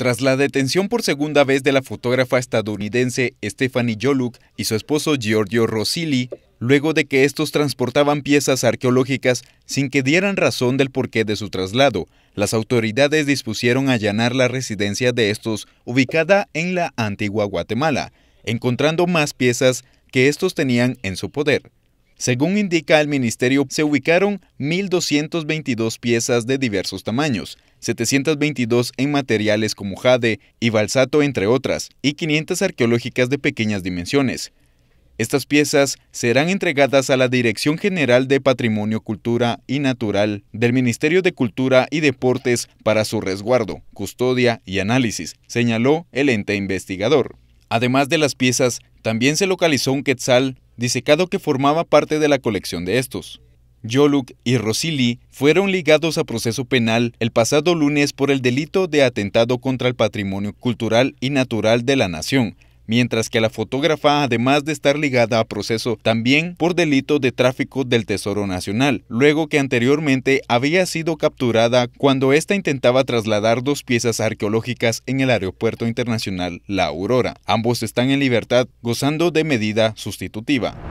Tras la detención por segunda vez de la fotógrafa estadounidense Stephanie Joluk y su esposo Giorgio Rossilli, luego de que estos transportaban piezas arqueológicas sin que dieran razón del porqué de su traslado, las autoridades dispusieron allanar la residencia de estos, ubicada en la antigua Guatemala, encontrando más piezas que estos tenían en su poder. Según indica el ministerio, se ubicaron 1.222 piezas de diversos tamaños, 722 en materiales como jade y balsato, entre otras, y 500 arqueológicas de pequeñas dimensiones. Estas piezas serán entregadas a la Dirección General de Patrimonio, Cultura y Natural del Ministerio de Cultura y Deportes para su resguardo, custodia y análisis, señaló el ente investigador. Además de las piezas, también se localizó un quetzal disecado que formaba parte de la colección de estos. Yoluk y Rosili fueron ligados a proceso penal el pasado lunes por el delito de atentado contra el patrimonio cultural y natural de la nación, mientras que la fotógrafa, además de estar ligada a proceso también por delito de tráfico del Tesoro Nacional, luego que anteriormente había sido capturada cuando ésta intentaba trasladar dos piezas arqueológicas en el Aeropuerto Internacional La Aurora. Ambos están en libertad gozando de medida sustitutiva.